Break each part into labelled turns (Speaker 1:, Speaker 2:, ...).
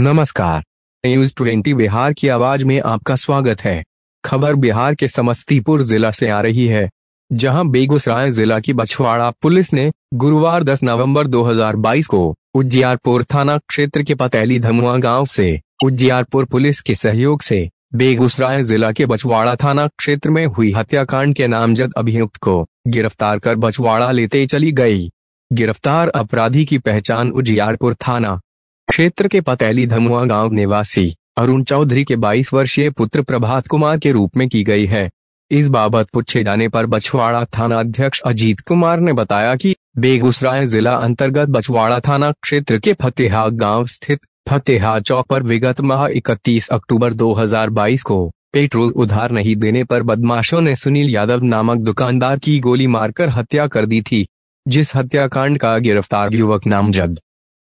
Speaker 1: नमस्कार news twenty Bihar की आवाज में आपका स्वागत है खबर बिहार के समस्तीपुर जिला से आ रही है जहां बेगूसराय जिला की बछवाड़ा पुलिस ने गुरुवार 10 नवंबर 2022 को उज्जियारपुर थाना क्षेत्र के पतैली धमुआ गांव से उज्जियारपुर पुलिस के सहयोग से बेगूसराय जिला के बछवाड़ा थाना क्षेत्र में हुई हत्याकांड के नामजद अभियुक्त को गिरफ्तार कर बछवाड़ा लेते चली गयी गिरफ्तार अपराधी की पहचान उजियारपुर थाना क्षेत्र के पतैली धमुआ गांव निवासी अरुण चौधरी के 22 वर्षीय पुत्र प्रभात कुमार के रूप में की गई है इस बाबत पूछे जाने पर बछवाड़ा थाना अध्यक्ष अजीत कुमार ने बताया कि बेगूसराय जिला अंतर्गत बछवाड़ा थाना क्षेत्र के फतेहा गांव स्थित फतेहा चौक पर विगत माह 31 अक्टूबर 2022 को पेट्रोल उधार नहीं देने पर बदमाशों ने सुनील यादव नामक दुकानदार की गोली मारकर हत्या कर दी थी जिस हत्याकांड का गिरफ्तार युवक नामजद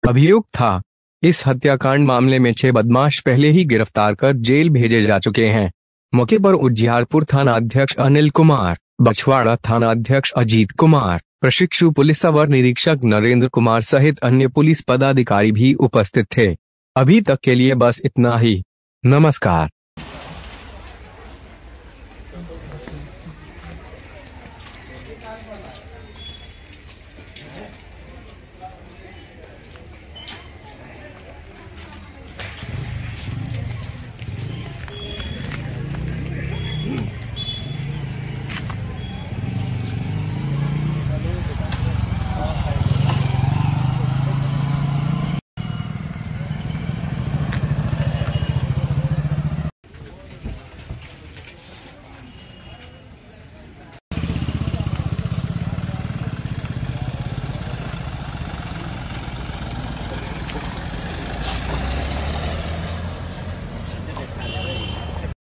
Speaker 1: अभियुक्त था इस हत्याकांड मामले में छह बदमाश पहले ही गिरफ्तार कर जेल भेजे जा चुके हैं मौके पर उजियारपुर थाना अध्यक्ष अनिल कुमार बछवाड़ा थाना अध्यक्ष अजीत कुमार प्रशिक्षु पुलिस अवर निरीक्षक नरेंद्र कुमार सहित अन्य पुलिस पदाधिकारी भी उपस्थित थे अभी तक के लिए बस इतना ही नमस्कार